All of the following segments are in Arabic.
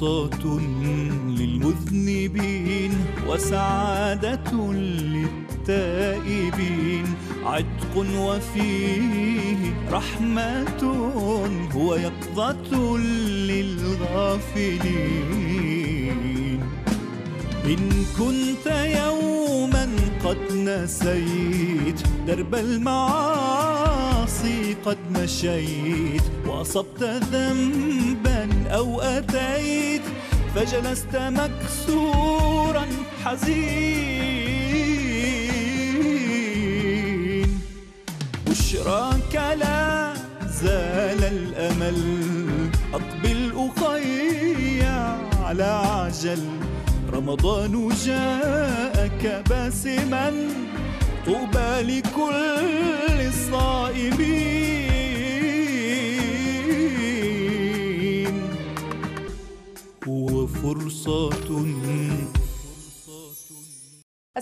فرصة للمذنبين وسعادة للتائبين عتق وفيه رحمة هو يقظة للغافلين إن كنت يوما قد نسيت درب المعاصي قد مشيت وأصبت ذنبا أو أتيت فجلست مكسورا حزين بشراك لا زال الأمل أقبل أخي على عجل رمضان جاءك باسما طوبى لكل الصائمين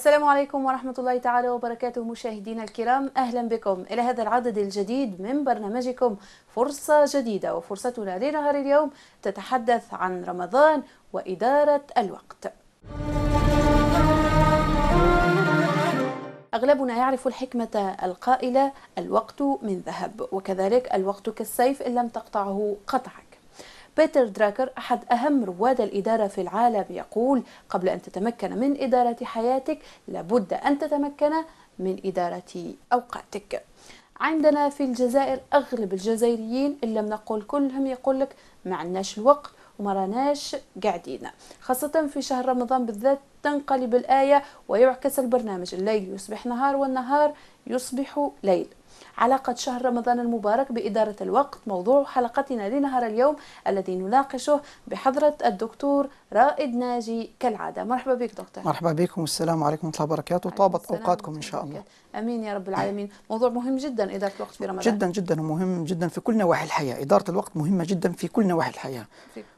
السلام عليكم ورحمة الله تعالى وبركاته مشاهدينا الكرام أهلا بكم إلى هذا العدد الجديد من برنامجكم فرصة جديدة وفرصتنا لنهار اليوم تتحدث عن رمضان وإدارة الوقت أغلبنا يعرف الحكمة القائلة الوقت من ذهب وكذلك الوقت كالسيف إن لم تقطعه قطعك بيتر دراكر أحد أهم رواد الإدارة في العالم يقول قبل أن تتمكن من إدارة حياتك لابد أن تتمكن من إدارة أوقاتك عندنا في الجزائر أغلب الجزائريين إن لم نقول كلهم يقول لك ما عندناش الوقت وما راناش قاعدين خاصة في شهر رمضان بالذات تنقلب الآية ويعكس البرنامج الليل يصبح نهار والنهار يصبح ليل علاقة شهر رمضان المبارك بإدارة الوقت موضوع حلقتنا لنهار اليوم الذي نناقشه بحضرة الدكتور رائد ناجي كالعاده مرحبا بك دكتور مرحبا بكم والسلام عليكم ورحمه الله وبركاته طابت اوقاتكم ان شاء الله امين يا رب العالمين موضوع مهم جدا اداره الوقت في رمضان جدا جدا ومهم جدا في كل نواحي الحياه اداره الوقت مهمه جدا في كل نواحي الحياه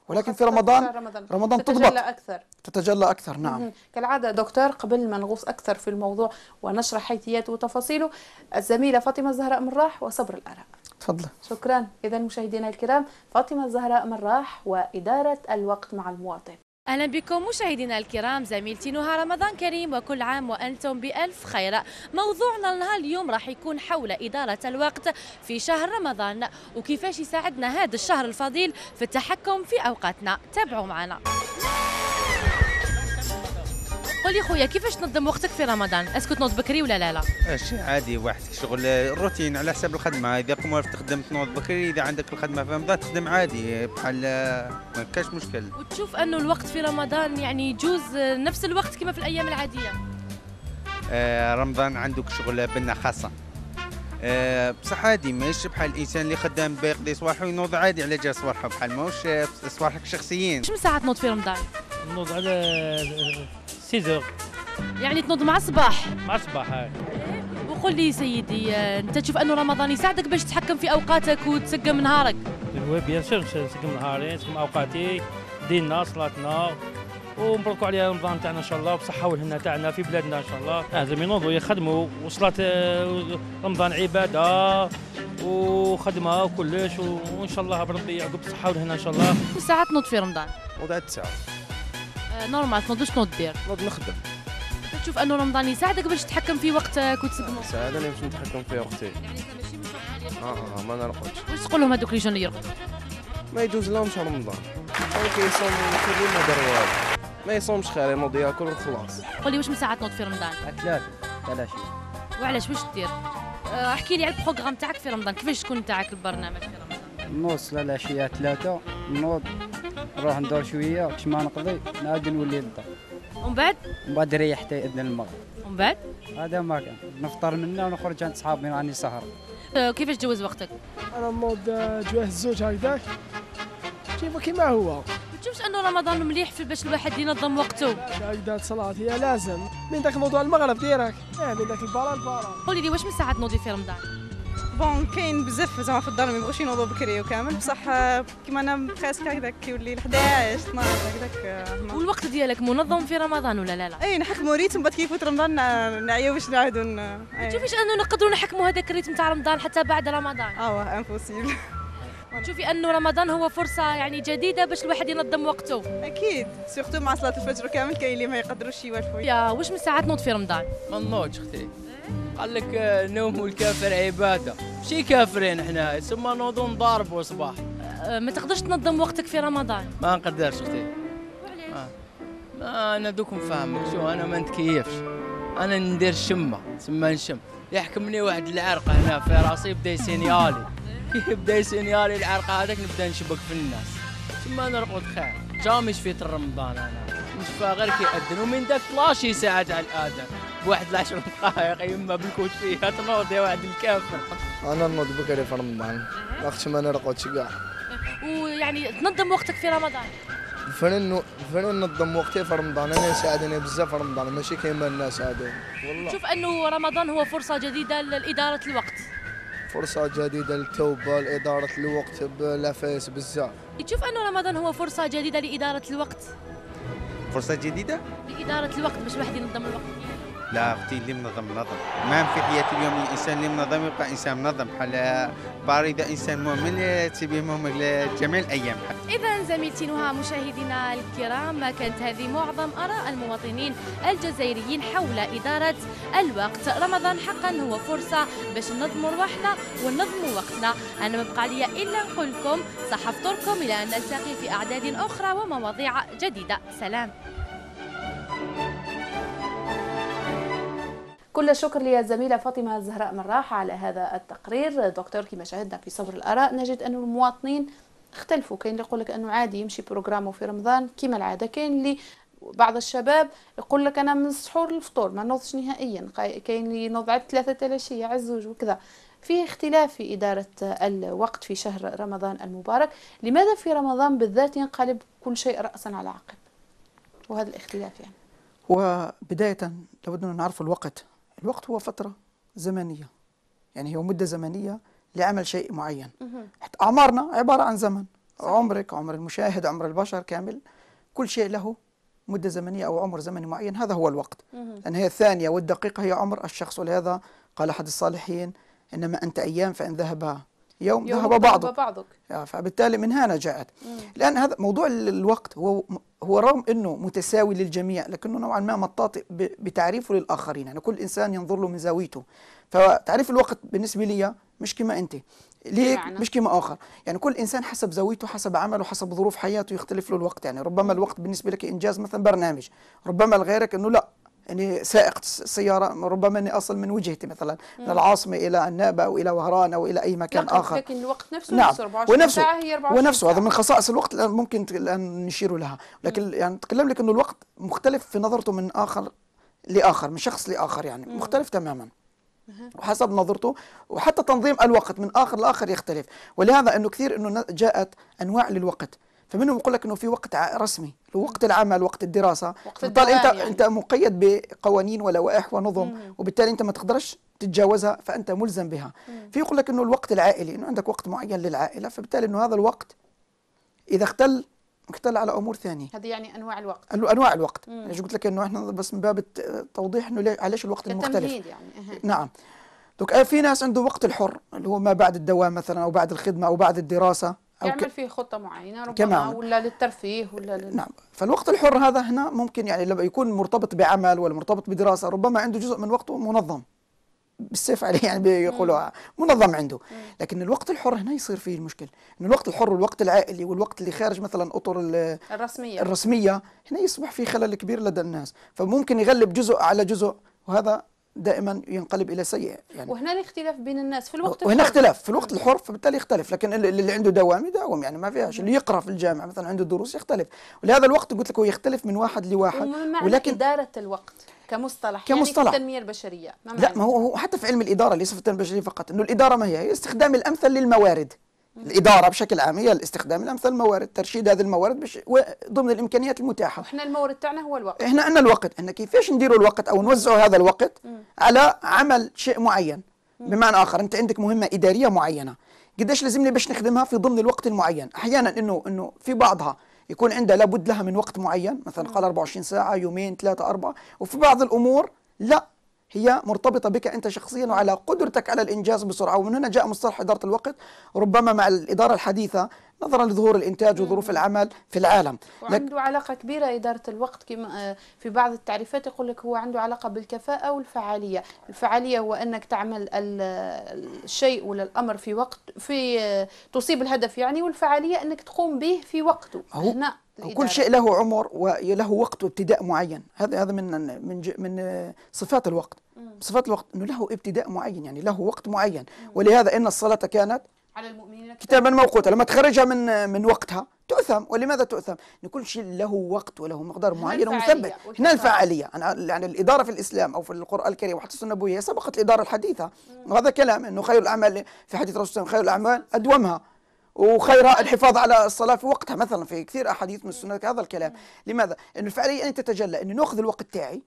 ولكن في رمضان رمضان, رمضان تتجلى تضبط اكثر تتجلى اكثر نعم كالعاده دكتور قبل ما نغوص اكثر في الموضوع ونشرح حيثياته وتفاصيله الزميله فاطمه الزهراء مراح وصبر الأرق تفضل شكرا اذا مشاهدينا الكرام فاطمه الزهراء مراح واداره الوقت مع المواطن اهلا بكم مشاهدينا الكرام زميلتي نهى رمضان كريم وكل عام وانتم بالف خير موضوعنا لنهار اليوم راح يكون حول اداره الوقت في شهر رمضان وكيفاش يساعدنا هذا الشهر الفضيل في التحكم في اوقاتنا تابعوا معنا قول لي خويا كيفاش تنظم وقتك في رمضان اسكو تنوض بكري ولا لا لا اش عادي واحد شغل الروتين على حسب الخدمه اذا قمت تخدم تنوض بكري اذا عندك الخدمه في رمضان تخدم عادي بحال ما كاش مشكل وتشوف انه الوقت في رمضان يعني يجوز نفس الوقت كما في الايام العاديه آه رمضان عندك شغل بنا خاصه أه بصح عادي ماشي بحال الانسان اللي خدام بيقضي صباحو ينوض عادي على جهه صباحو بحال ماهوش صباحك شخصيين كم ساعه تنوض في رمضان؟ نوض على 6 يعني تنوض مع الصباح مع الصباح هاي وقل لي سيدي آه، انت تشوف انه رمضان يساعدك باش تتحكم في اوقاتك وتسقم نهارك وي بيان سور نسقم نهاري نسقم اوقاتي ديننا صلاتنا ونبركوا عليها رمضان تاعنا ان شاء الله بصحه والهنا تاعنا في بلادنا ان شاء الله لازم آه، ينوضوا يخدموا وصلاه آه، رمضان عباده وخدمه وكلش وان شاء الله بربي يعقب الصحه والهنا ان شاء الله ساعات تنوض في رمضان وضعت 9 نورمال تنوض شنو دير؟ نوض نخدم تشوف انه رمضان يساعدك باش تتحكم في وقتك آه، وتسقمو ساعدني باش نتحكم في وقتي يعني انت ماشي مش آه،, اه اه ما نرقدش واش تقول لهم هذوك اللي جون يرقدوا ما يجوز لهمش رمضان ولكن صوم كل ما يدير ما يصومش خير ينوض ياكل وخلاص قولي واش من ساعه تنوض في رمضان؟ ثلاثة ثلاثة وعلاش واش دير؟ آه، احكي لي على البروغرام تاعك في رمضان كيفاش تكون تاعك البرنامج في رمضان؟ نوصل العشية ثلاثة نوض نروح ندور شويه كش ما نقضي نعاود نولي للدار ومن بعد ومن بعد نريح حتى يأذن المغرب ومن بعد هذا ما كان نفطر منا ونخرج عند صحابي راني سهر أه كيفاش تجوز وقتك؟ انا نوض آه، جواه الزوج هكذاك كيف كيما هو تشوفش انه رمضان مليح في باش الواحد ينظم وقته هكذا صلاة هي لازم من داك موضوع المغرب ديرك اه من داك البارا البارا قولي لي واش من ساعه تنوضي في رمضان بون كاين بزاف زعما في الدار ما يبغوش ينوضوا بكري وكامل بصح آه، كيما انا بريسك هكذاك كيولي 11 12 هكذاك آه، والوقت ديالك منظم في رمضان ولا لا لا اي نحكموا ريتم بعد كيفوت رمضان آه، نعيا باش نعاودوا إيه. تشوفيش انه نقدروا نحكموا هذاك الريتم تاع رمضان حتى بعد رمضان اه امبوسيبل تشوفي انه رمضان هو فرصه يعني جديده باش الواحد ينظم وقته اكيد سورتو مع صلاه الفجر كامل كاين اللي ما يقدروش يوالفوا يا واش من ساعات نوض في رمضان ما نوضش اختي قال لك آه، نوم الكافر عباده ماشي كافرين احنا تسمى نوضون نضاربوا صباح آه، ما تقدرش تنظم وقتك في رمضان ما نقدرش اختي ما. آه. ما انا دوك نفهمك شو انا ما نتكيفش انا ندير شمه تسمى نشم يحكمني واحد العرق هنا في راسي بدا يسينيالي كي بدا يسينيالي العرق هذاك نبدا نشبك في الناس تما نرقد خير جامي شفيت رمضان انا مش غير كي ومن داك 12 ساعه تاع الاذان بواحد العشر دقائق يما بالكوت فيها تنوض يا واحد الكافر انا نوض بكري في رمضان لاخت ما نرقدش كاع ويعني تنظم وقتك في رمضان فرن فرن نظم وقتي في رمضان انا ساعدني بزاف في رمضان ماشي كيما الناس هادو والله شوف انه رمضان هو فرصه جديده لاداره الوقت فرصة جديدة للتوبة لإدارة الوقت بالعفايس بزاف تشوف أنه رمضان هو فرصة جديدة لإدارة الوقت فرصة جديدة؟ لإدارة الوقت باش الواحد ينظم الوقت لا اختي اللي منظم نظم ما في حياتي اليوم الانسان اللي منظم يبقى انسان منظم بحال بارده انسان مهمل تبي مهمل جميع الايام اذا زميلتي نهى مشاهدينا الكرام ما كانت هذه معظم اراء المواطنين الجزائريين حول اداره الوقت رمضان حقا هو فرصه باش ننظموا روحنا وننظموا وقتنا انا ما بقى لي الا نقول لكم صح فطوركم الى ان نلتقي في اعداد اخرى ومواضيع جديده سلام كل الشكر للزميلة فاطمة الزهراء مراح على هذا التقرير دكتور كما شاهدنا في صبر الآراء نجد أن المواطنين اختلفوا كاين اللي يقول لك انه عادي يمشي بروجرامه في رمضان كما العاده كاين اللي بعض الشباب يقول لك انا من السحور للفطور ما نوضش نهائيا كاين اللي ينوض على ثلاثة العشيه عزوج وكذا في اختلاف في إدارة الوقت في شهر رمضان المبارك لماذا في رمضان بالذات ينقلب كل شيء رأسا على عقب وهذا الاختلاف يعني وبداية لابد أن نعرف الوقت الوقت هو فترة زمنية يعني هي مدة زمنية لعمل شيء معين حتى أعمارنا عبارة عن زمن صحيح. عمرك عمر المشاهد عمر البشر كامل كل شيء له مدة زمنية أو عمر زمني معين هذا هو الوقت لأن هي الثانية والدقيقة هي عمر الشخص ولهذا قال أحد الصالحين إنما أنت أيام فإن ذهب يوم, يوم ذهب بعضك, بعضك. آه فبالتالي من هنا جاءت مم. الآن هذا موضوع الوقت هو هو رغم أنه متساوي للجميع لكنه نوعا ما مطاطئ بتعريفه للآخرين يعني كل إنسان ينظر له من زاويته فتعريف الوقت بالنسبة لي مش كما أنت ليه يعني. مش كما آخر يعني كل إنسان حسب زاويته حسب عمله حسب ظروف حياته يختلف له الوقت يعني ربما الوقت بالنسبة لك إنجاز مثلا برنامج ربما لغيرك أنه لا يعني سائق سيارة ربما أني أصل من وجهتي مثلا من العاصمة إلى النابة أو إلى وهران أو إلى أي مكان نعم، آخر لكن الوقت نفسه نعم. 24 ونفسه ساعة هي 24 ونفسه هذا من خصائص الوقت ممكن الآن نشير لها لكن مم. يعني نتكلم لك أنه الوقت مختلف في نظرته من آخر لآخر من شخص لآخر يعني مم. مختلف تماما وحسب نظرته وحتى تنظيم الوقت من آخر لآخر يختلف ولهذا أنه كثير أنه جاءت أنواع للوقت فمنهم يقول لك انه في وقت رسمي وقت العمل وقت الدراسه وقت انت يعني. انت مقيد بقوانين ولوائح ونظم مم. وبالتالي انت ما تقدرش تتجاوزها فانت ملزم بها مم. في يقول لك انه الوقت العائلي انه عندك وقت معين للعائله فبالتالي انه هذا الوقت اذا اختل اختل على امور ثانيه هذه يعني انواع الوقت انواع الوقت يعني قلت لك انه احنا بس من باب التوضيح انه علاش الوقت المختلف يعني أه. نعم دوك آه، في ناس عنده وقت الحر اللي هو ما بعد الدوام مثلا او بعد الخدمه او بعد الدراسه أو يعمل فيه خطة معينة ربما كمان. ولا للترفيه ولا لل... نعم فالوقت الحر هذا هنا ممكن يعني لما يكون مرتبط بعمل ولا مرتبط بدراسة ربما عنده جزء من وقته منظم بالسيف عليه يعني بيقولوا منظم عنده مم. لكن الوقت الحر هنا يصير فيه المشكل انه الوقت الحر والوقت العائلي والوقت اللي خارج مثلا اطر الرسميه الرسميه هنا يصبح في خلل كبير لدى الناس فممكن يغلب جزء على جزء وهذا دائما ينقلب الى سيء يعني وهنا الاختلاف بين الناس في الوقت وهنا اختلاف في الوقت الحر فبالتالي يختلف لكن اللي عنده دوام يداوم يعني ما فيهاش اللي يقرا في الجامعه مثلا عنده دروس يختلف ولهذا الوقت قلت لك هو يختلف من واحد لواحد ولكن اداره الوقت كمصطلح يعني كمصطلح يعني التنميه البشريه ما لا ما هو حتى في علم الاداره ليس في التنميه البشريه فقط انه الاداره ما هي, هي استخدام الامثل للموارد الاداره بشكل عام هي الاستخدام الامثل الموارد ترشيد هذه الموارد بش ضمن الامكانيات المتاحه احنا المورد تاعنا هو الوقت احنا عندنا الوقت احنا كيفاش نديروا الوقت او نوزعوا هذا الوقت م. على عمل شيء معين بمعنى اخر انت عندك مهمه اداريه معينه قداش لازمني باش نخدمها في ضمن الوقت المعين احيانا انه انه في بعضها يكون عندها لابد لها من وقت معين مثلا قال 24 ساعه يومين ثلاثه اربعه وفي بعض الامور لا هي مرتبطة بك أنت شخصيا وعلى قدرتك على الإنجاز بسرعة ومن هنا جاء مصطلح إدارة الوقت ربما مع الإدارة الحديثة نظرا لظهور الانتاج وظروف العمل في العالم وعنده لك علاقه كبيره اداره الوقت كما آه، في بعض التعريفات يقول لك هو عنده علاقه بالكفاءه والفعاليه الفعاليه هو انك تعمل الشيء ولا الامر في وقت في آه، تصيب الهدف يعني والفعاليه انك تقوم به في وقته هو هنا كل شيء له عمر وله وقت وابتداء معين هذا هذا من من من آه، صفات الوقت صفات الوقت انه له ابتداء معين يعني له وقت معين ولهذا ان الصلاه كانت على المؤمنين كتابا موقوتا لما تخرجها من من وقتها تؤثم ولماذا تؤثم؟ كل شيء له وقت وله مقدار معين ومثبت هنا الفاعليه أنا يعني الاداره في الاسلام او في القران الكريم وحتى السنه النبويه سبقت الاداره الحديثه وهذا كلام انه خير الاعمال في حديث الرسول خير الاعمال ادومها وخيرها الحفاظ على الصلاه في وقتها مثلا في كثير احاديث من السنه هذا الكلام لماذا؟ لانه الفاعليه يعني ان تتجلى انه ناخذ الوقت تاعي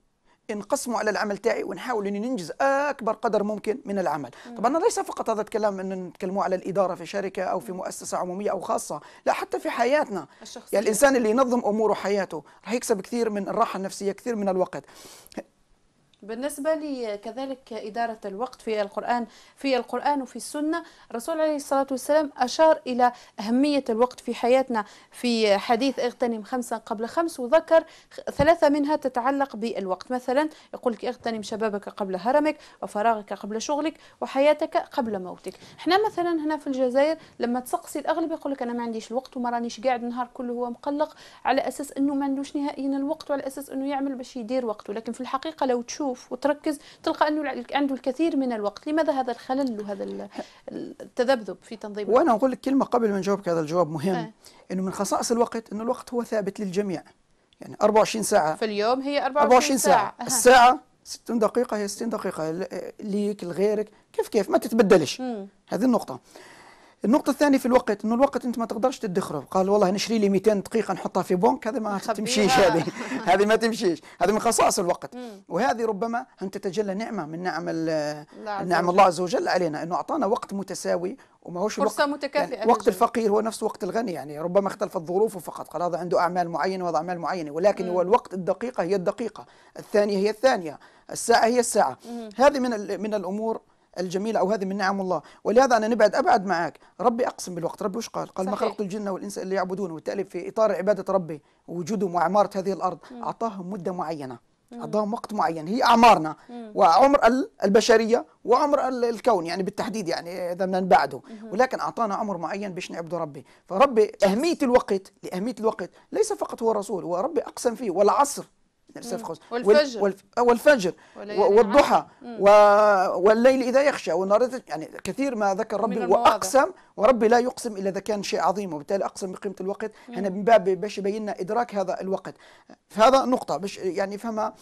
نقسمه على العمل تاعي ونحاول اني ننجز اكبر قدر ممكن من العمل مم. طبعا ليس فقط هذا الكلام ان نتكلموا على الاداره في شركه او في مؤسسه عموميه او خاصه لا حتى في حياتنا الشخصية. يعني الانسان اللي ينظم اموره حياته راح يكسب كثير من الراحه النفسيه كثير من الوقت بالنسبة لكذلك كذلك إدارة الوقت في القرآن في القرآن وفي السنة الرسول عليه الصلاة والسلام أشار إلى أهمية الوقت في حياتنا في حديث اغتنم خمسا قبل خمس وذكر ثلاثة منها تتعلق بالوقت مثلا يقول لك اغتنم شبابك قبل هرمك وفراغك قبل شغلك وحياتك قبل موتك احنا مثلا هنا في الجزائر لما تسقسي الأغلب يقول لك أنا ما عنديش الوقت وما رانيش قاعد النهار كله هو مقلق على أساس أنه ما عندوش نهائيا الوقت وعلى أساس أنه يعمل باش يدير وقته لكن في الحقيقة لو تشوف تشوف وتركز تلقى انه عنده الكثير من الوقت لماذا هذا الخلل وهذا التذبذب في تنظيم وانا اقول لك كلمه قبل ما نجاوبك هذا الجواب مهم آه. انه من خصائص الوقت انه الوقت هو ثابت للجميع يعني 24 ساعه في اليوم هي 24, 24 ساعه, ساعة. آه. الساعه 60 دقيقه هي 60 دقيقه ليك لغيرك كيف كيف ما تتبدلش هذه النقطه النقطة الثانية في الوقت انه الوقت انت ما تقدرش تدخره قال والله نشري لي 200 دقيقة نحطها في بنك هذا ما تمشيش هذه هذه ما تمشيش هذه من خصائص الوقت وهذه ربما ان تتجلى نعمة من نعم نعم الله عز وجل علينا انه اعطانا وقت متساوي وما هوش فرصة متكافئة يعني وقت الفقير هو نفس وقت الغني يعني ربما اختلفت ظروفه فقط قال هذا عنده أعمال معينة وهذا أعمال معينة ولكن مم. هو الوقت الدقيقة هي الدقيقة الثانية هي الثانية الساعة هي الساعة مم. هذه من من الأمور الجميلة أو هذه من نعم الله ولهذا أنا نبعد أبعد معك ربي أقسم بالوقت ربي وش قال قال ما خلقت الجن والإنس إلا يعبدون والتأليف في إطار عبادة ربي وجودهم وعمارة هذه الأرض م. أعطاهم مدة معينة أعطاهم وقت معين هي أعمارنا م. وعمر البشرية وعمر الكون يعني بالتحديد يعني إذا بدنا نبعده ولكن أعطانا عمر معين باش نعبد ربي فربي أهمية الوقت لأهمية الوقت ليس فقط هو الرسول هو ربي أقسم فيه والعصر للاسف خالص والفجر والف... آه، والفجر والضحى و... والليل اذا يخشى والنهار يعني كثير ما ذكر ربي واقسم وربي لا يقسم الا اذا كان شيء عظيم وبالتالي اقسم بقيمه الوقت هنا من باب باش يبين ادراك هذا الوقت فهذا نقطه باش يعني يفهمها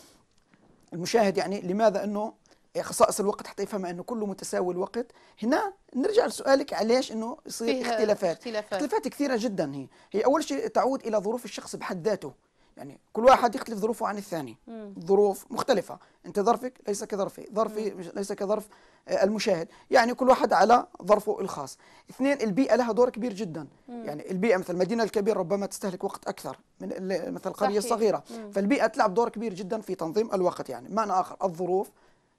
المشاهد يعني لماذا انه خصائص الوقت حتى يفهم انه كله متساوي الوقت هنا نرجع لسؤالك علاش انه يصير اختلافات. اختلافات اختلافات كثيره جدا هي هي اول شيء تعود الى ظروف الشخص بحد ذاته يعني كل واحد يختلف ظروفه عن الثاني ظروف مختلفة أنت ظرفك ليس كظرفي ظرفي مم. ليس كظرف آه، المشاهد يعني كل واحد على ظرفه الخاص اثنين البيئة لها دور كبير جدا مم. يعني البيئة مثل المدينة الكبيرة ربما تستهلك وقت أكثر من مثل القرية الصغيرة مم. فالبيئة تلعب دور كبير جدا في تنظيم الوقت يعني معنى آخر الظروف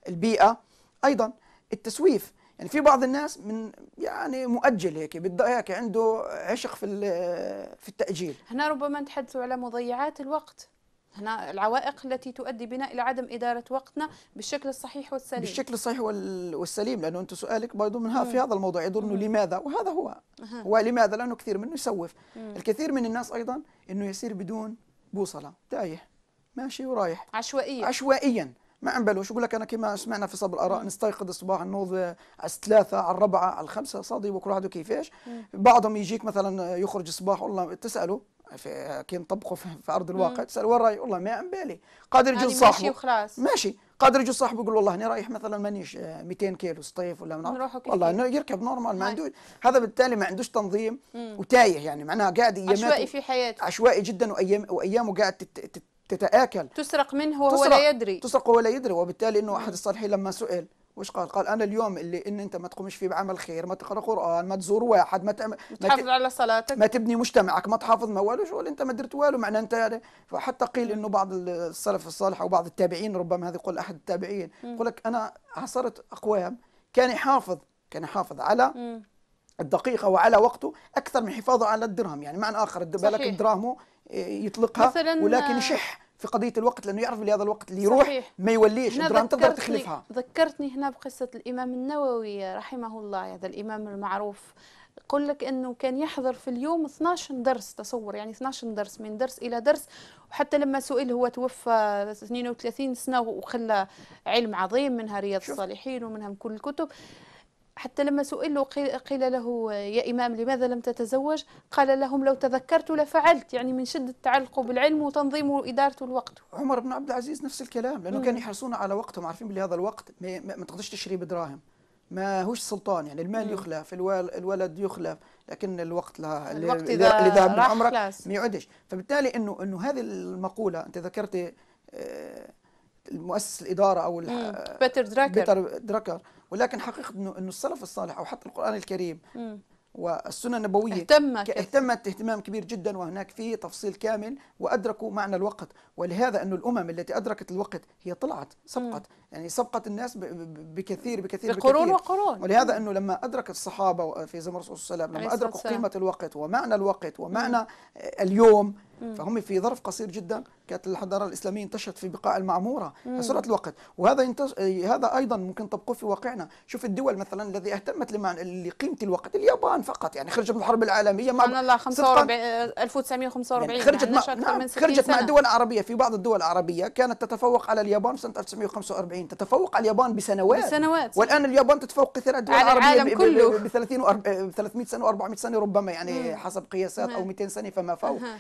البيئة أيضا التسويف يعني في بعض الناس من يعني مؤجل هيك بده هيك عنده عشق في في التاجيل هنا ربما نتحدث على مضيعات الوقت هنا العوائق التي تؤدي بنا الى عدم اداره وقتنا بالشكل الصحيح والسليم بالشكل الصحيح والسليم لانه انت سؤالك برضه منها في هذا الموضوع يدور انه لماذا وهذا هو هو لماذا لانه كثير منه يسوف الكثير من الناس ايضا انه يسير بدون بوصله تايه ماشي ورايح عشوائيا عشوائيا ما عم بلوش يقول لك انا كما سمعنا في صب الاراء نستيقظ الصباح نوض على الثلاثه على الربعه على الخمسه صادي وكل واحد كيفاش بعضهم يجيك مثلا يخرج الصباح والله تساله في كي نطبقوا في ارض الواقع تسال وين رايح والله ما عم بالي قادر يجي صاحبه ماشي وخلاص ماشي قادر يجي صاحبه يقول والله انا رايح مثلا مانيش 200 كيلو سطيف ولا من والله انه يركب نورمال ما عنده هذا بالتالي ما عندوش تنظيم وتايه يعني معناها قاعد ايامات عشوائي في حياته عشوائي جدا وايام وايامه قاعد تتآكل تسرق منه وهو لا يدري تسرق وهو لا يدري وبالتالي انه احد الصالحين لما سئل وش قال؟ قال انا اليوم اللي ان انت ما تقومش فيه بعمل خير، ما تقرا قران، ما تزور واحد، ما تعمل تحافظ على صلاتك ما تبني مجتمعك، ما تحافظ ما والو شو انت ما درت والو معناه انت يعني- فحتى قيل انه بعض السلف الصالح او بعض التابعين ربما هذا يقول احد التابعين يقول لك انا عصرت اقوام كان يحافظ كان يحافظ على الدقيقه وعلى وقته اكثر من حفاظه على الدرهم، يعني معنى اخر بالك دراهمه يطلقها مثلاً ولكن يشح في قضيه الوقت لانه يعرف بلي هذا الوقت اللي يروح ما يوليش الدراهم تقدر تخلفها ذكرتني هنا بقصه الامام النووي رحمه الله هذا الامام المعروف قل لك انه كان يحضر في اليوم 12 درس تصور يعني 12 درس من درس الى درس وحتى لما سئل هو توفى 32 سنه وخلى علم عظيم منها رياض الصالحين ومنها من كل الكتب حتى لما سئل قيل له يا إمام لماذا لم تتزوج قال لهم لو تذكرت لفعلت يعني من شدة تعلقه بالعلم وتنظيمه وإدارته الوقت عمر بن عبد العزيز نفس الكلام لأنه كانوا كان يحرصون على وقتهم عارفين بلي هذا الوقت ما, ما تقدرش تشري بدراهم ما هوش سلطان يعني المال يخلف الولد يخلف لكن الوقت لا الوقت اذا ذهب من عمرك ما يعدش فبالتالي انه انه هذه المقوله انت ذكرتي آه، المؤسس الاداره او بيتر دراكر بيتر دراكر ولكن حقيقه انه انه السلف الصالح او حتى القران الكريم مم. والسنه النبويه اهتم اهتمت اهتمام كبير جدا وهناك فيه تفصيل كامل وادركوا معنى الوقت ولهذا انه الامم التي ادركت الوقت هي طلعت سبقت مم. يعني سبقت الناس بكثير بكثير بقرون وقرون ولهذا انه لما ادرك الصحابه في زمن الرسول صلى الله عليه وسلم لما ادركوا قيمه الوقت ومعنى الوقت ومعنى مم. اليوم فهم في ظرف قصير جدا كانت الحضاره الاسلاميه انتشرت في بقاع المعموره حسرة الوقت وهذا ينتش... هذا ايضا ممكن تطبقه في واقعنا شوف الدول مثلا الذي اهتمت لما... لقيمه الوقت اليابان فقط يعني خرجت من الحرب العالميه مع سبحان الله 45 1945 يعني, يعني خرجت مع... نعم خرجت مع الدول العربيه في بعض الدول العربيه كانت تتفوق على اليابان سنه 1945 تتفوق على اليابان بسنوات بسنوات والان اليابان تتفوق كثير الدول العربيه ب... كله. ب 30 و 300 سنه و 400 سنه ربما يعني مم. حسب قياسات مم. او 200 سنه فما فوق أه.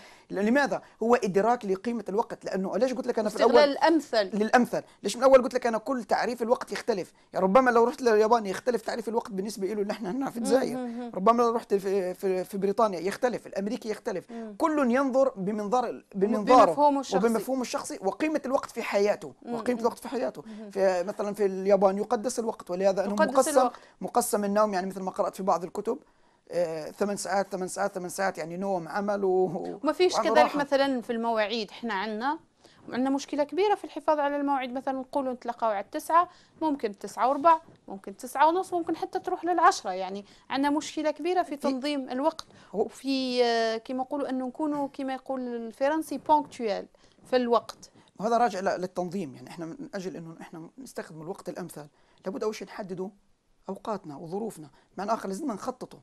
لماذا هو ادراك لقيمه الوقت لانه ليش قلت لك انا في الاول الامثل للامثل ليش من الاول قلت لك انا كل تعريف الوقت يختلف يعني ربما لو رحت لليابان يختلف تعريف الوقت بالنسبه له نحن هنا في الجزائر ربما لو رحت في, في, في بريطانيا يختلف الامريكي يختلف كل ينظر بمنظار بمنظاره بمفهومه الشخصي وبمفهومه الشخصي وقيمه الوقت في حياته وقيمه الوقت في حياته في مثلا في اليابان يقدس الوقت ولهذا انه مقسم الوقت. مقسم النوم يعني مثل ما قرات في بعض الكتب آه، ثمان ساعات ثمان ساعات ثمان ساعات يعني نوم عمل و... وما فيش كذلك راحة. مثلا في المواعيد احنا عندنا عندنا مشكلة كبيرة في الحفاظ على المواعيد مثلا نقولوا نتلاقاو على التسعة ممكن التسعة وربع ممكن تسعة ونص ممكن حتى تروح للعشرة يعني عندنا مشكلة كبيرة في تنظيم الوقت وفي آه، كما نقولوا أنه نكونوا كما يقول الفرنسي بونكتويل في الوقت وهذا راجع للتنظيم يعني احنا من أجل أنه احنا نستخدم الوقت الأمثل لابد أول شيء نحددوا أوقاتنا وظروفنا معنى آخر لازم نخططه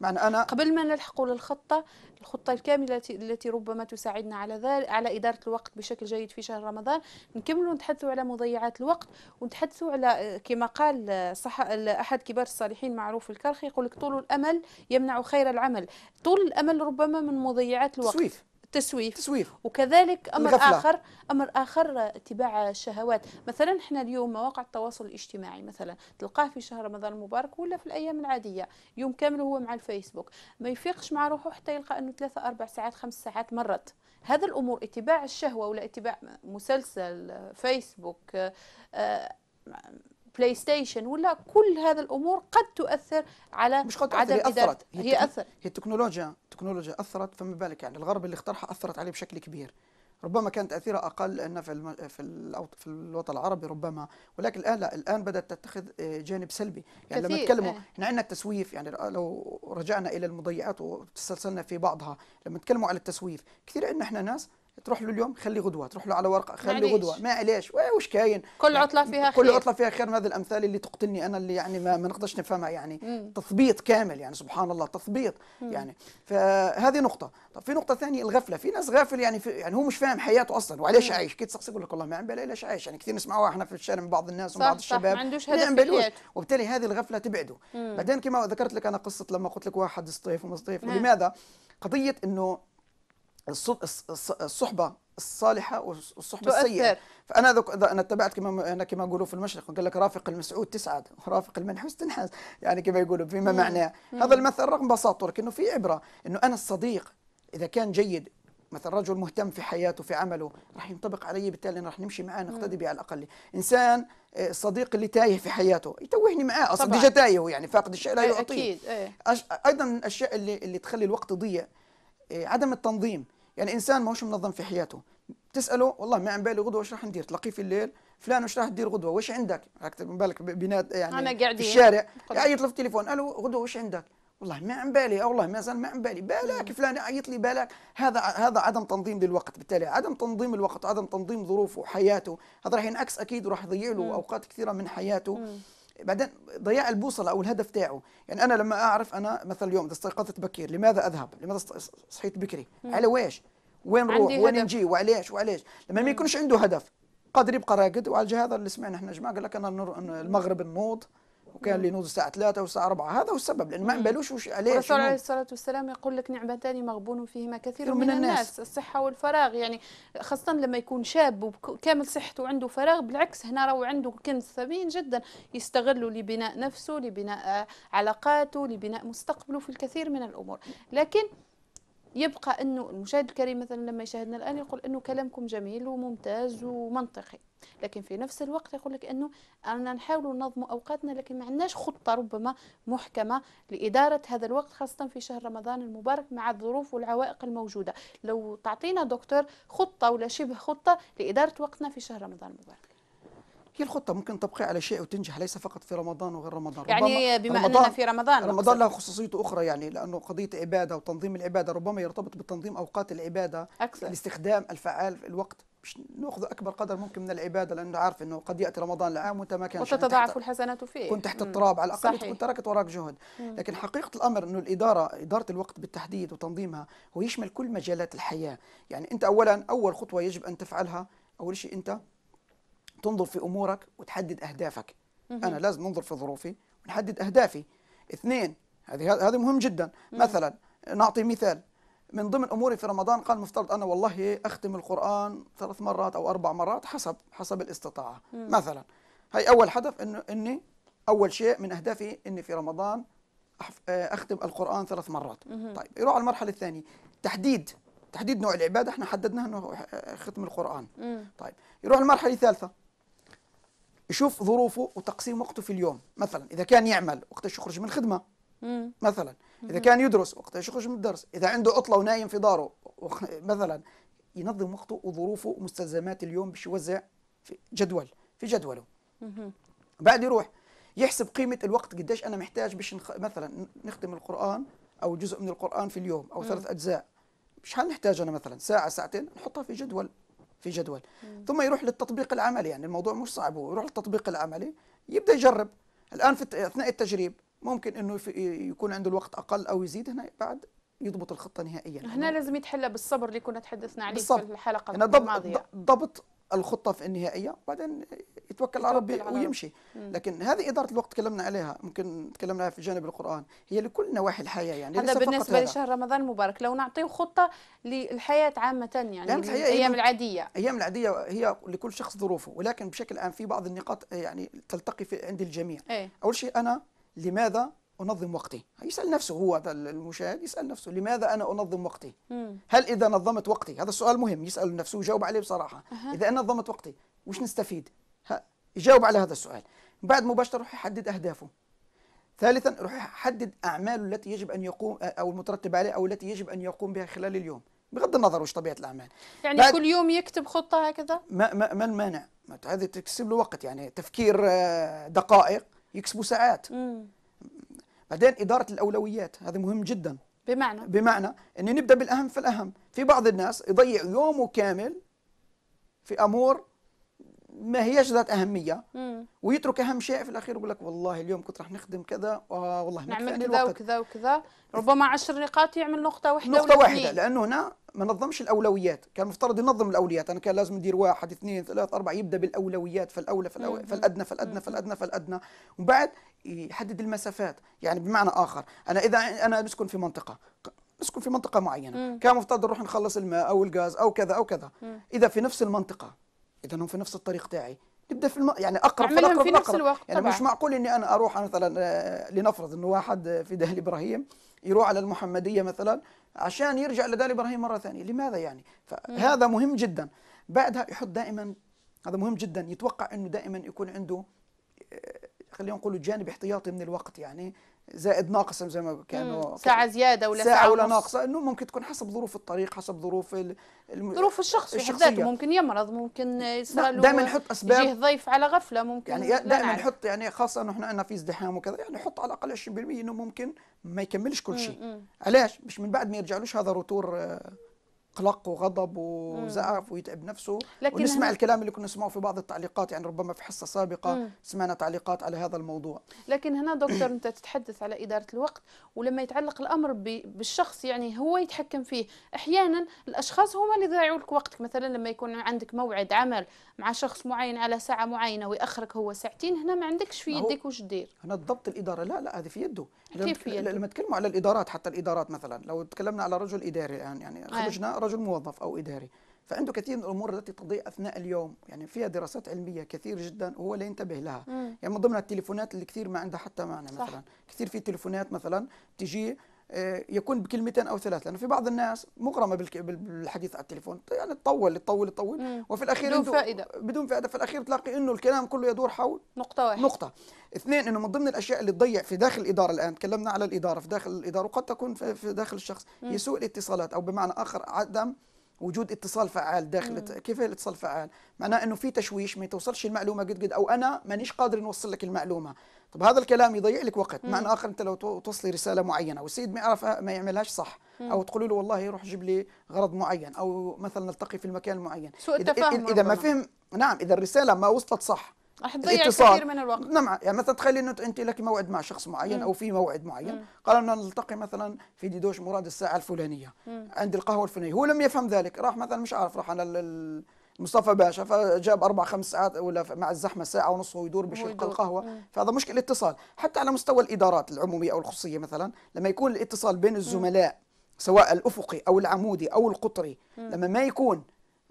معنى أنا قبل ما نلحقوا للخطة الخطة الكاملة التي ربما تساعدنا على ذلك على إدارة الوقت بشكل جيد في شهر رمضان نكملوا نتحدثوا على مضيعات الوقت ونتحدثوا على كما قال صح أحد كبار الصالحين معروف الكرخي يقول لك طول الأمل يمنع خير العمل طول الأمل ربما من مضيعات الوقت سويف. التسويف تسويف وكذلك امر الغفلة. اخر امر اخر اتباع الشهوات مثلا احنا اليوم مواقع التواصل الاجتماعي مثلا تلقاه في شهر رمضان المبارك ولا في الايام العاديه يوم كامل وهو مع الفيسبوك ما يفيقش مع روحه حتى يلقى انه ثلاثة اربع ساعات خمس ساعات مرت هذا الامور اتباع الشهوه ولا اتباع مسلسل فيسبوك آه بلاي ستيشن ولا كل هذا الامور قد تؤثر على مش قد تؤثر هي اثرت هي, هي هي التكنولوجيا التكنولوجيا اثرت فما بالك يعني الغرب اللي اخترعها اثرت عليه بشكل كبير ربما كان تاثيرها اقل لان في الم... في, الأوط... في الوطن العربي ربما ولكن الان لا الان بدات تتخذ آه، جانب سلبي يعني لما نتكلموا آه. احنا عندنا التسويف يعني لو رجعنا الى المضيعات وتسلسلنا في بعضها لما نتكلموا على التسويف كثير عندنا احنا ناس تروح له اليوم خلي غدوه تروح له على ورقه خلي غدوه ما ليش وش كاين كل يعني عطله فيها خير كل عطله فيها خير من هذه الامثال اللي تقتلني انا اللي يعني ما, ما نقدرش نفهمها يعني مم. تثبيط كامل يعني سبحان الله تثبيط مم. يعني فهذه نقطه طب في نقطه ثانيه الغفله في ناس غافل يعني في يعني هو مش فاهم حياته اصلا وعلاش عايش كي تسقسي يقول لك والله ما عم بالي ليش عايش يعني كثير نسمعوها احنا في الشارع من بعض الناس ومن بعض الشباب ما عندوش هدف وبالتالي هذه الغفله تبعده بعدين كما ذكرت لك انا قصه لما قلت لك واحد صطيف وما صطيف نعم. ولماذا قضيه انه الصحبه الصالحه والصحبه تؤثر. السيئه فانا ذك... انا اتبعت كما أنا كما يقولوا في المشرق قال لك رافق المسعود تسعد ورافق المنحوس تنحاس يعني كما يقولوا فيما معناه هذا المثل رغم بساطته لكنه في عبره انه انا الصديق اذا كان جيد مثلا رجل مهتم في حياته في عمله راح ينطبق علي بالتالي راح نمشي معاه نقتدي به على الاقل انسان الصديق آه، اللي تايه في حياته يتوهني معاه اصلا ديجا تايه هو يعني فاقد الشيء لا إيه، يعطيه اكيد إيه. ايضا من الاشياء اللي اللي تخلي الوقت يضيع آه، عدم التنظيم يعني انسان ماهوش منظم في حياته تساله والله ما عم بالي غدوه وش راح ندير تلاقيه في الليل فلان وش راح تدير غدوه وش عندك راك من بالك بنات يعني أنا قاعدين. في الشارع يعيط له في التليفون الو غدوه وش عندك والله ما عم بالي والله ما زال ما عم بالي بالك فلان عيط لي بالك هذا هذا عدم تنظيم للوقت بالتالي عدم تنظيم الوقت عدم تنظيم ظروفه وحياته هذا راح ينعكس اكيد وراح يضيع له اوقات كثيره من حياته مم. بعدين ضياع البوصله او الهدف تاعه يعني انا لما اعرف انا مثلا اليوم استيقظت بكير لماذا اذهب لماذا صحيت بكري على ويش وين روح وين نجي وعليش وعليش لما ما يكونش عنده هدف قادر يبقى راقد وعلى هذا اللي سمعنا احنا جماعه قال لك انا المغرب النوض وكان اللي نعم. نوض الساعه 3 والساعه 4 هذا هو السبب لان ما عملوش واش علاش الرسول عليه الصلاه والسلام يقول لك نعمتان مغبون فيهما كثير من, من الناس. الناس الصحه والفراغ يعني خاصه لما يكون شاب وكامل صحته وعنده فراغ بالعكس هنا راهو عنده كنز ثمين جدا يستغله لبناء نفسه لبناء علاقاته لبناء مستقبله في الكثير من الامور لكن يبقى انه المشاهد الكريم مثلا لما يشاهدنا الان يقول انه كلامكم جميل وممتاز ومنطقي لكن في نفس الوقت يقول لك انه انا نحاول ننظم اوقاتنا لكن ما عندناش خطه ربما محكمه لاداره هذا الوقت خاصه في شهر رمضان المبارك مع الظروف والعوائق الموجوده لو تعطينا دكتور خطه ولا شبه خطه لاداره وقتنا في شهر رمضان المبارك هي الخطه ممكن تبقي على شيء وتنجح ليس فقط في رمضان وغير رمضان يعني بما رمضان اننا في رمضان رمضان له خصوصيته اخرى يعني لانه قضيه عباده وتنظيم العباده ربما يرتبط بتنظيم اوقات العباده أكثر. الاستخدام الفعال في الوقت مش ناخذ اكبر قدر ممكن من العباده لانه عارف انه قد ياتي رمضان العام وانت ما كان وتتضاعف الحسنات فيه كنت تحت التراب على الاقل كنت تركت وراك جهد مم. لكن حقيقه الامر انه الاداره اداره الوقت بالتحديد وتنظيمها هو يشمل كل مجالات الحياه يعني انت اولا اول خطوه يجب ان تفعلها اول شيء انت تنظر في امورك وتحدد اهدافك انا لازم ننظر في ظروفي ونحدد اهدافي اثنين هذه هذه مهم جدا مثلا نعطي مثال من ضمن اموري في رمضان قال مفترض انا والله اختم القران ثلاث مرات او اربع مرات حسب حسب الاستطاعه مثلا هي اول هدف انه اني اول شيء من اهدافي اني في رمضان آه، اختم القران ثلاث مرات طيب يروح على المرحله الثانيه تحديد تحديد نوع العباده احنا حددناها انه آه، ختم القران طيب يروح المرحله الثالثه يشوف ظروفه وتقسيم وقته في اليوم مثلا اذا كان يعمل وقتاش يخرج من الخدمه مثلا اذا كان يدرس وقتاش يخرج من الدرس اذا عنده عطله ونايم في داره مثلا ينظم وقته وظروفه ومستلزمات اليوم باش يوزع في جدول في جدوله بعد يروح يحسب قيمه الوقت قديش انا محتاج باش نخ... مثلا نختم القران او جزء من القران في اليوم او ثلاث اجزاء شحال نحتاج انا مثلا ساعه ساعتين نحطها في جدول في جدول مم. ثم يروح للتطبيق العملي يعني الموضوع مش صعب هو يروح للتطبيق العملي يبدا يجرب الان في اثناء التجريب ممكن انه يكون عنده الوقت اقل او يزيد هنا بعد يضبط الخطه نهائيا هنا لازم يتحلى بالصبر اللي كنا تحدثنا عليه بالصبر. في الحلقه الماضيه ضبط الخطه في النهائيه بعدين يتوكل على ربي ويمشي لكن هذه اداره الوقت تكلمنا عليها ممكن تكلمنا عليها في جانب القران هي لكل نواحي الحياه يعني هذا بالنسبه لشهر رمضان المبارك لو نعطيه خطه للحياه عامه يعني, يعني الايام العاديه الايام العاديه هي لكل شخص ظروفه ولكن بشكل عام في بعض النقاط يعني تلتقي في عند الجميع أي. اول شيء انا لماذا أنظم وقتي يسأل نفسه هو المشاهد يسأل نفسه لماذا أنا أنظم وقتي هل إذا نظمت وقتي هذا السؤال مهم يسأل نفسه ويجاوب عليه بصراحة إذا أنا نظمت وقتي وش نستفيد يجاوب على هذا السؤال بعد مباشرة يروح يحدد أهدافه ثالثا يروح يحدد أعماله التي يجب أن يقوم أو المترتب عليه أو التي يجب أن يقوم بها خلال اليوم بغض النظر وش طبيعه الاعمال يعني كل يوم يكتب خطه هكذا ما ما, ما المانع هذه تكسب له وقت يعني تفكير آه، دقائق يكسبوا ساعات مم. بعدين إدارة الأولويات هذا مهم جدا بمعنى بمعنى أني نبدأ بالأهم فالأهم في بعض الناس يضيع يومه كامل في أمور ما هياش ذات اهميه ويترك اهم شيء في الاخير يقول لك والله اليوم كنت راح نخدم كذا آه والله نعمل كذا وكذا وكذا ربما عشر نقاط يعمل نقطه واحده نقطه واحده لانه هنا ما نظمش الاولويات كان مفترض ينظم الاولويات انا كان لازم ندير واحد اثنين ثلاث اربعه يبدا بالاولويات فالاولى فالأولى فالادنى فالادنى فالادنى فالادنى ومن بعد يحدد المسافات يعني بمعنى اخر انا اذا انا بسكن في منطقه نسكن في منطقه معينه مم. كان مفترض نروح نخلص الماء او الغاز او كذا او كذا مم. اذا في نفس المنطقه اذا هم في نفس الطريق تاعي نبدا في الم... يعني اقرب فالاقرب في نفس الوقت يعني طبعا. مش معقول اني انا اروح مثلا آه، لنفرض انه واحد آه، في دهل ابراهيم يروح على المحمديه مثلا عشان يرجع لدال ابراهيم مره ثانيه لماذا يعني فهذا مهم جدا بعدها يحط دائما هذا مهم جدا يتوقع انه دائما يكون عنده آه، خلينا نقول جانب احتياطي من الوقت يعني زائد ناقص زي ما كانوا ساعة زيادة ولا ساعة, ساعة ولا ناقصة انه ممكن تكون حسب ظروف الطريق حسب ظروف الم... ظروف الشخص الشخصية ممكن يمرض ممكن نعم، يصير دائما نحط اسباب يجيه ضيف على غفلة ممكن يعني دائما نحط يعني خاصة انه احنا عندنا في ازدحام وكذا يعني نحط على الاقل 20% انه ممكن ما يكملش كل شيء علاش؟ مش من بعد ما يرجعلوش هذا روتور آه، قلق وغضب وزعف ويتعب نفسه لكن ونسمع الكلام اللي كنا نسمعه في بعض التعليقات يعني ربما في حصه سابقه مم. سمعنا تعليقات على هذا الموضوع لكن هنا دكتور انت تتحدث على اداره الوقت ولما يتعلق الامر بالشخص يعني هو يتحكم فيه احيانا الاشخاص هم اللي يضيعوا لك وقتك مثلا لما يكون عندك موعد عمل مع شخص معين على ساعه معينه وياخرك هو ساعتين هنا ما عندكش في يدك وش دير هنا الضبط الاداره لا لا هذه في يده كيف في يده؟ لما تكلموا على الادارات حتى الادارات مثلا لو تكلمنا على رجل اداري الان يعني, آه. خرجنا رجل موظف او اداري فعنده كثير من الامور التي تضيع اثناء اليوم يعني فيها دراسات علميه كثير جدا وهو لا ينتبه لها مم. يعني من ضمن التليفونات اللي كثير ما عندها حتى معنى مثلا كثير في تليفونات مثلا تجي آه، يكون بكلمتين او ثلاث لانه في بعض الناس مغرمه بالحديث على التليفون يعني تطول تطول تطول وفي الاخير بدون فائده بدون فائده في الاخير تلاقي انه الكلام كله يدور حول نقطه واحده نقطه اثنين انه من ضمن الاشياء اللي تضيع في داخل الاداره الان تكلمنا على الاداره في داخل الاداره وقد تكون في داخل الشخص هي سوء الاتصالات او بمعنى اخر عدم وجود اتصال فعال داخل كيف الاتصال فعال معناه انه في تشويش ما توصلش المعلومه قد قد او انا مانيش قادر نوصل لك المعلومه طب هذا الكلام يضيع لك وقت معنى اخر انت لو توصلي رساله معينه والسيد ما يعرفها ما يعملهاش صح او تقولي له والله روح جيب لي غرض معين او مثلا نلتقي في المكان المعين سوء التفاهم اذا, إذا ما فهم نعم اذا الرساله ما وصلت صح راح تضيع كثير من الوقت نعم يعني مثلا تخيلي انه انت لك موعد مع شخص معين مم. او في موعد معين مم. قال انا نلتقي مثلا في ديدوش مراد الساعه الفلانيه مم. عند القهوه الفلانيه هو لم يفهم ذلك راح مثلا مش عارف راح انا مصطفى باشا فجاب اربع خمس ساعات ولا مع الزحمه ساعه ونص وهو يدور القهوه فهذا مشكل اتصال حتى على مستوى الادارات العموميه او الخصوصيه مثلا لما يكون الاتصال بين الزملاء سواء الافقي او العمودي او القطري لما ما يكون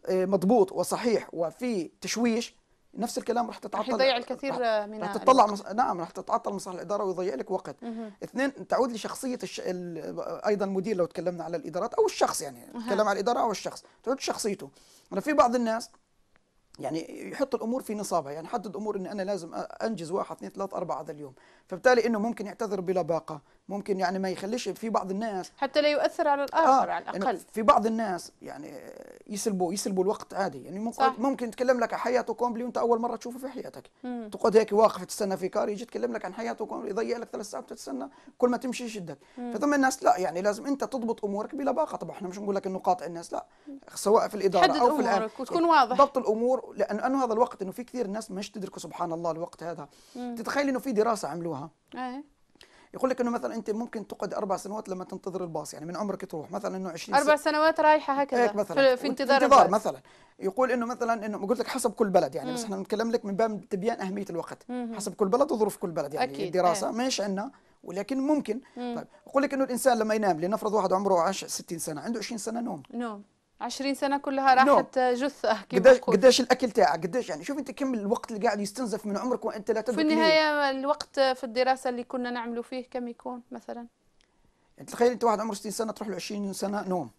آه، مضبوط وصحيح وفي تشويش نفس الكلام رح تتعطل رح يضيع الكثير من رح تتطلع مص... نعم رح تتعطل مصالح الاداره ويضيع لك وقت مه. اثنين تعود لشخصيه الش... ال... ايضا المدير لو تكلمنا على الادارات او الشخص يعني نتكلم على الاداره او الشخص تعود شخصيته انا في بعض الناس يعني يحط الامور في نصابها يعني حدد امور ان انا لازم انجز واحد اثنين ثلاث اربعه هذا اليوم فبالتالي انه ممكن يعتذر بلباقه ممكن يعني ما يخليش في بعض الناس حتى لا يؤثر على الاخر آه على الاقل يعني في بعض الناس يعني يسلبوا يسلبوا الوقت عادي يعني ممكن صح. ممكن تكلم لك عن حياته كومبلي وانت اول مره تشوفه في حياتك مم. تقعد هيك واقف تستنى في كار يجي تكلم لك عن حياته كومبلي يضيع لك ثلاث ساعات تستنى كل ما تمشي يشدك فثم الناس لا يعني لازم انت تضبط امورك بلباقه طبعا احنا مش نقول لك انه قاطع الناس لا سواء في الاداره او في الان وتكون واضح ضبط الامور لانه هذا الوقت انه في كثير ناس مش تدركوا سبحان الله الوقت هذا مم. تتخيل انه في دراسه عملوها أي. يقول لك انه مثلا انت ممكن تقعد اربع سنوات لما تنتظر الباص يعني من عمرك تروح مثلا انه 20 اربع سنوات رايحه هكذا هيك مثلا في انتظار, انتظار مثلا يقول انه مثلا انه قلت لك حسب كل بلد يعني مم. بس احنا بنتكلم لك من باب تبيان اهميه الوقت مم. حسب كل بلد وظروف كل بلد يعني أكيد. الدراسه إيه. ماشي عندنا ولكن ممكن مم. طيب يقول لك انه الانسان لما ينام لنفرض واحد عمره 60 سنه عنده 20 سنه نوم نوم 20 سنه كلها راحت no. جثه كما قداش قداش الاكل تاعك قداش يعني شوف انت كم الوقت اللي قاعد يستنزف من عمرك وانت لا تدري في النهايه ليه. الوقت في الدراسه اللي كنا نعملوا فيه كم يكون مثلا انت يعني تخيل انت واحد عمره 60 سنه تروح له 20 سنه نوم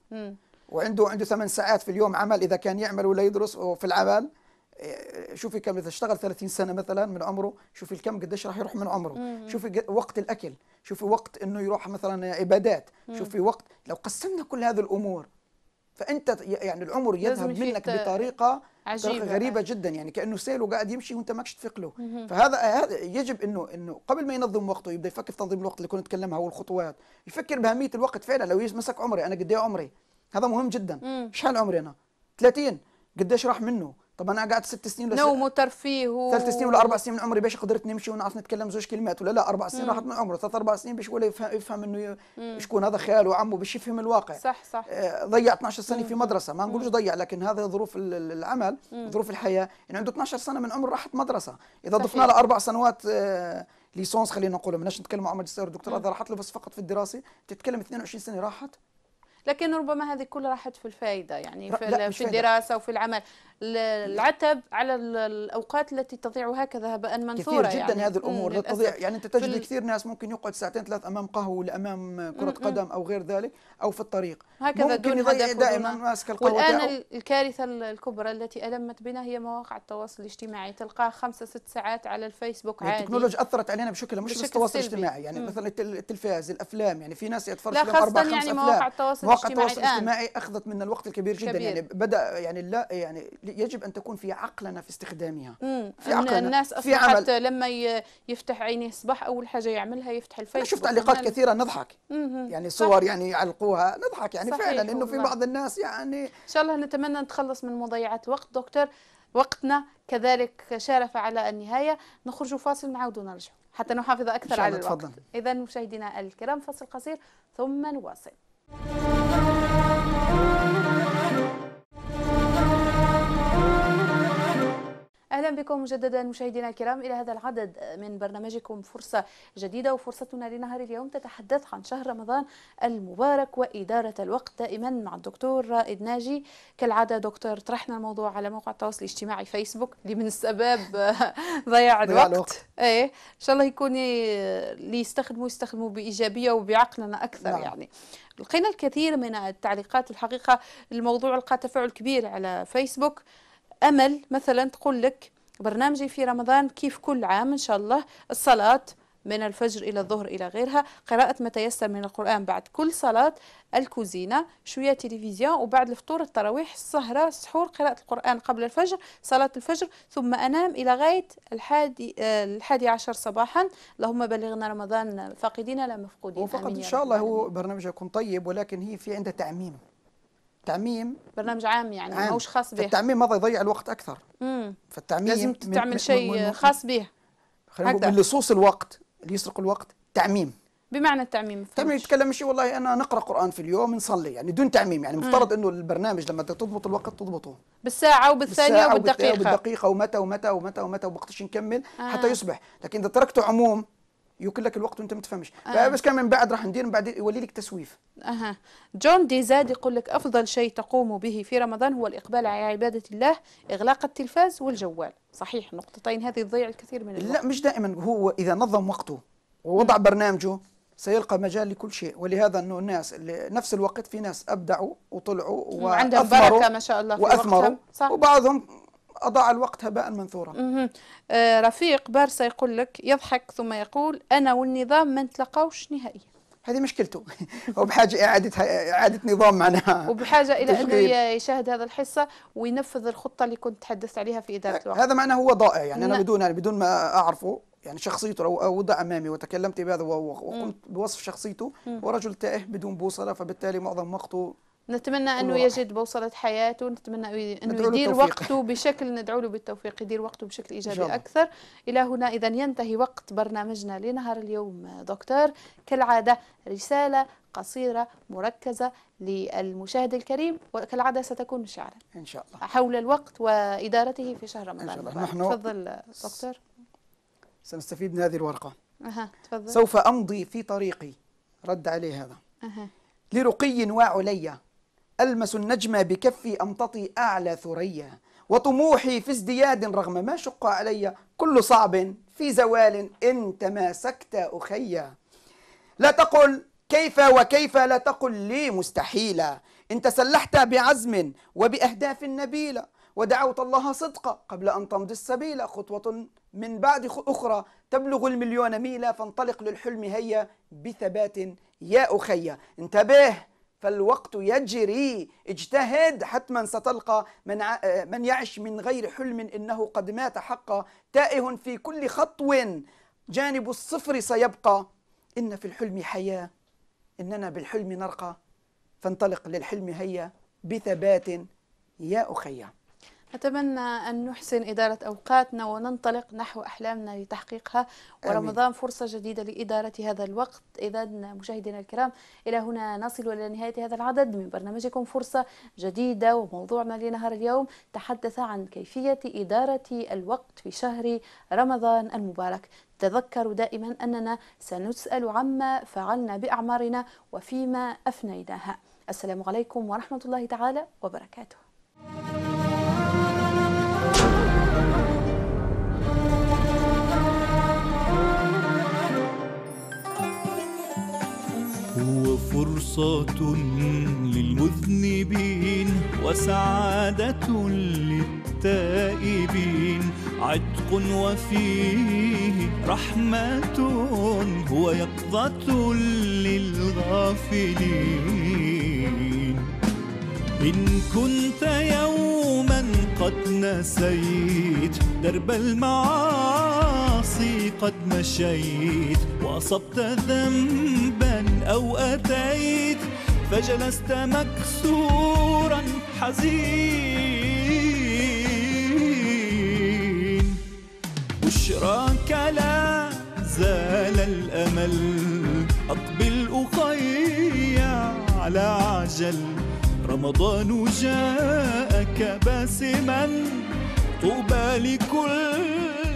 وعنده عنده 8 ساعات في اليوم عمل اذا كان يعمل ولا يدرس في العمل إيه، شوفي كم اذا اشتغل 30 سنه مثلا من عمره شوفي الكم قديش راح يروح من عمره مم. شوفي وقت الاكل شوفي وقت انه يروح مثلا عبادات شوفي وقت لو قسمنا كل هذه الامور فانت يعني العمر يذهب منك بطريقه عجيبة غريبه يعني. جدا يعني كانه سيل وقاعد يمشي وانت ماكش تثق له فهذا يجب انه انه قبل ما ينظم وقته يبدا يفكر في تنظيم الوقت اللي كنا نتكلمها والخطوات يفكر باهميه الوقت فعلا لو يمسك عمري انا قد ايه عمري هذا مهم جدا شحال عمري انا 30 قديش راح منه طب انا قعدت ست سنين نوم وترفيه و... ثلاث سنين ولا اربع سنين من عمري باش قدرت نمشي ونعرف نتكلم زوج كلمات ولا لا اربع سنين راحت من عمره ثلاث اربع سنين باش ولا يفهم, يفهم انه شكون هذا خيال وعمه باش يفهم الواقع صح صح آه، ضيع 12 سنه في مدرسه ما نقولش ضيع لكن هذا ظروف العمل ظروف الحياه يعني عنده 12 سنه من عمره راحت مدرسه اذا ضفنا له اربع سنوات آه، ليسونس خلينا ما ماناش نتكلم عن ماجستير ودكتوراه هذا راحت له بس فقط في الدراسه تتكلم 22 سنه راحت لكن ربما هذه كلها راحت في الفائده يعني في, في الدراسه وفي العمل العتب على الاوقات التي تضيع هكذا هباء منثورا كثير جدا يعني هذه الامور لا تضيع يعني انت تجد كثير ناس ممكن يقعد ساعتين ثلاث امام قهوه ولا امام كره قدم او غير ذلك او في الطريق هكذا دون يضيع دائما ماسك القهوه والان الكارثه الكبرى التي المت بنا هي مواقع التواصل الاجتماعي تلقاه خمسة ست ساعات على الفيسبوك عادي التكنولوجيا اثرت علينا بشكل مش بس التواصل الاجتماعي يعني مم. مثلا التلفاز الافلام يعني في ناس يتفرج لهم اربع يعني خمس افلام مواقع التواصل الاجتماعي اخذت من الوقت الكبير جدا يعني بدا يعني لا يعني يجب ان تكون في عقلنه في استخدامها في عقلنة الناس اصلا في عمل. حتى لما يفتح عينيه الصباح اول حاجه يعملها يفتح الفيسبوك انا شفت تعليقات كثيره نضحك مم. يعني صور صح. يعني يعلقوها نضحك يعني صحيح فعلا انه في بعض الناس يعني ان شاء الله نتمنى نتخلص من مضيعات وقت دكتور وقتنا كذلك شارف على النهايه نخرج فاصل معود ونرجع حتى نحافظ اكثر على الوقت اذا مشاهدينا الكرام فاصل قصير ثم نواصل اهلا بكم مجددا مشاهدينا الكرام الى هذا العدد من برنامجكم فرصه جديده وفرصتنا لنهار اليوم تتحدث عن شهر رمضان المبارك واداره الوقت دائما مع الدكتور رائد ناجي كالعاده دكتور طرحنا الموضوع على موقع التواصل الاجتماعي فيسبوك اللي من السباب ضياع الوقت ايه ان شاء الله يكون اللي يستخدموا يستخدموا بايجابيه وبعقلنا اكثر نعم. يعني لقينا الكثير من التعليقات الحقيقه الموضوع لقى تفاعل كبير على فيسبوك امل مثلا تقول لك برنامجي في رمضان كيف كل عام إن شاء الله الصلاة من الفجر إلى الظهر إلى غيرها قراءة ما تيسر من القرآن بعد كل صلاة الكوزينة شوية تلفزيون وبعد الفطور التراويح السهرة السحور قراءة القرآن قبل الفجر صلاة الفجر ثم أنام إلى غاية الحادي, آه، الحادي عشر صباحا اللهم بلغنا رمضان فاقدين لا مفقودين وفقط إن شاء الله هو برنامج يكون طيب ولكن هي في عنده تعميم التعميم برنامج عام يعني عام. ماهوش خاص به التعميم هذا يضيع الوقت اكثر امم فالتعميم لازم تعمل شيء خاص به خلينا نقول من لصوص الوقت اللي يسرق الوقت تعميم بمعنى التعميم التعميم يتكلم شيء والله انا نقرا قران في اليوم نصلي يعني دون تعميم يعني مفترض انه البرنامج لما تضبط الوقت تضبطه بالساعه وبالثانيه وبالدقيقه وبالدقيقه ومتى ومتى ومتى ومتى وقتاش نكمل آه. حتى يصبح لكن اذا تركته عموم يوكل لك الوقت وانت ما تفهمش آه. بس كان من بعد راح ندير من بعد يولي لك تسويف اها جون دي زاد يقول لك افضل شيء تقوم به في رمضان هو الاقبال على عباده الله اغلاق التلفاز والجوال صحيح النقطتين هذه تضيع الكثير من الوقت لا مش دائما هو اذا نظم وقته ووضع برنامجه سيلقى مجال لكل شيء ولهذا انه الناس نفس الوقت في ناس ابدعوا وطلعوا وعندهم بركه ما شاء الله في واثمروا وبعضهم أضاع الوقت هباء منثورا اها رفيق بارسا يقول لك يضحك ثم يقول أنا والنظام ما نتلاقاوش نهائيا هذه مشكلته وبحاجة إعادة إعادة نظام معناها وبحاجة إلى أنه يشاهد هذا الحصة وينفذ الخطة اللي كنت تحدثت عليها في إدارة الوقت هذا معناه هو ضائع يعني أنا نعم. بدون يعني بدون ما أعرفه يعني شخصيته لو وضع امامي وتكلمت بهذا وقمت بوصف شخصيته هو رجل تائه بدون بوصله فبالتالي معظم وقته نتمنى انه يجد بوصله حياته نتمنى انه يدير وقته بشكل ندعو له بالتوفيق يدير وقته بشكل ايجابي جمع. اكثر الى هنا اذا ينتهي وقت برنامجنا لنهار اليوم دكتور كالعاده رساله قصيره مركزه للمشاهد الكريم وكالعاده ستكون شعرا ان شاء الله حول الوقت وادارته في شهر رمضان ان شاء الله نحن تفضل دكتور سنستفيد من هذه الورقه اها تفضل سوف امضي في طريقي رد عليه هذا اها لرقي وعليا ألمس النجم بكفي أمتطي أعلى ثريا وطموحي في ازدياد رغم ما شق علي كل صعب في زوال إن تماسكت أخيا لا تقل كيف وكيف لا تقل لي مستحيلا إن تسلحت بعزم وبأهداف نبيلة ودعوت الله صدقا قبل أن تمضي السبيل خطوة من بعد أخرى تبلغ المليون ميلا فانطلق للحلم هيا بثبات يا أخيا انتبه فالوقت يجري اجتهد حتما ستلقى من آه، من يعش من غير حلم انه قد مات حقا تائه في كل خطو جانب الصفر سيبقى ان في الحلم حياه اننا بالحلم نرقى فانطلق للحلم هيا بثبات يا اخيّا أتمنى أن نحسن إدارة أوقاتنا وننطلق نحو أحلامنا لتحقيقها ورمضان أمين. فرصة جديدة لإدارة هذا الوقت إذا مشاهدينا الكرام إلى هنا نصل إلى نهاية هذا العدد من برنامجكم فرصة جديدة وموضوعنا لنهار اليوم تحدث عن كيفية إدارة الوقت في شهر رمضان المبارك تذكروا دائما أننا سنسأل عما فعلنا بأعمارنا وفيما أفنيناها السلام عليكم ورحمة الله تعالى وبركاته فرصة للمذنبين وسعادة للتائبين عتق وفيه رحمة هو يقظة للغافلين إن كنت يوما قد نسيت درب المعاصي قد مشيت وأصبت ذنبا أو أتيت فجلست مكسورا حزين بشراك لا زال الأمل أقبل أخي على عجل رمضان جاءك باسما طوبى لكل